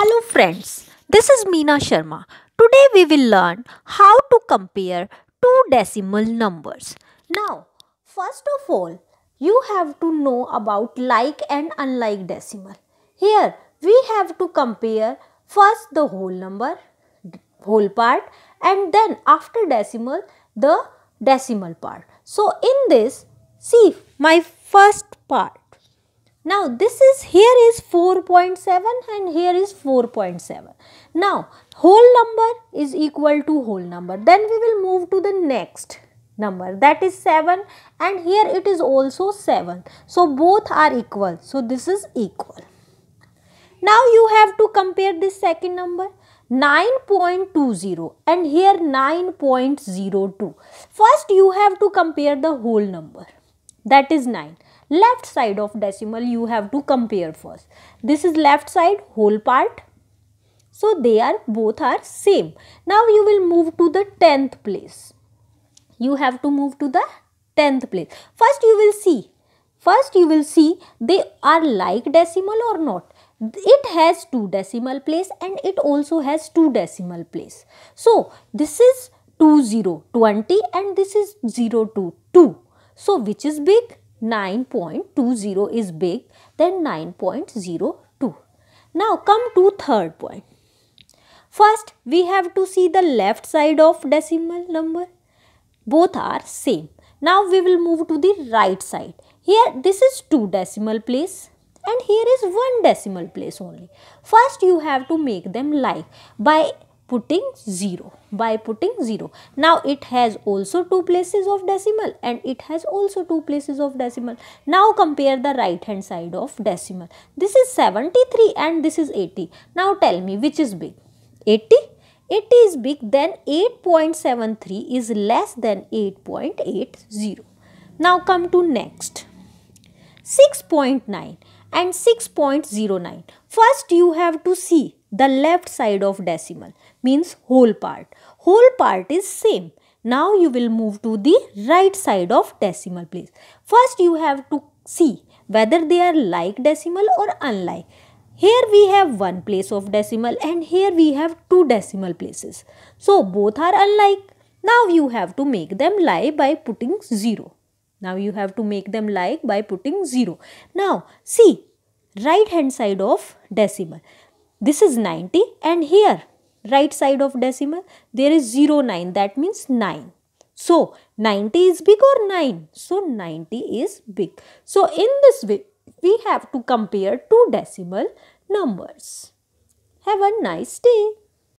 Hello friends, this is Meena Sharma. Today we will learn how to compare two decimal numbers. Now, first of all, you have to know about like and unlike decimal. Here, we have to compare first the whole number, whole part and then after decimal, the decimal part. So, in this, see my first part. Now this is here is 4.7 and here is 4.7. Now whole number is equal to whole number. Then we will move to the next number that is 7 and here it is also 7. So both are equal. So this is equal. Now you have to compare this second number 9.20 and here 9.02. First you have to compare the whole number that is 9 left side of decimal you have to compare first this is left side whole part so they are both are same now you will move to the 10th place you have to move to the 10th place first you will see first you will see they are like decimal or not it has two decimal place and it also has two decimal place so this is 2020 and this is 022 so which is big? 9.20 is big than 9.02. Now come to third point. First we have to see the left side of decimal number. Both are same. Now we will move to the right side. Here this is 2 decimal place and here is 1 decimal place only. First you have to make them like by putting 0 by putting 0 now it has also two places of decimal and it has also two places of decimal now compare the right hand side of decimal this is 73 and this is 80 now tell me which is big 80 80 is big then 8.73 is less than 8.80 now come to next 6.9 and 6.09 first you have to see the left side of decimal means whole part. Whole part is same. Now you will move to the right side of decimal place. First you have to see whether they are like decimal or unlike. Here we have one place of decimal and here we have two decimal places. So both are unlike. Now you have to make them lie by putting 0. Now you have to make them like by putting 0. Now see right hand side of decimal. This is 90 and here right side of decimal there is 0 9 that means 9. So 90 is big or 9? So 90 is big. So in this way we have to compare two decimal numbers. Have a nice day.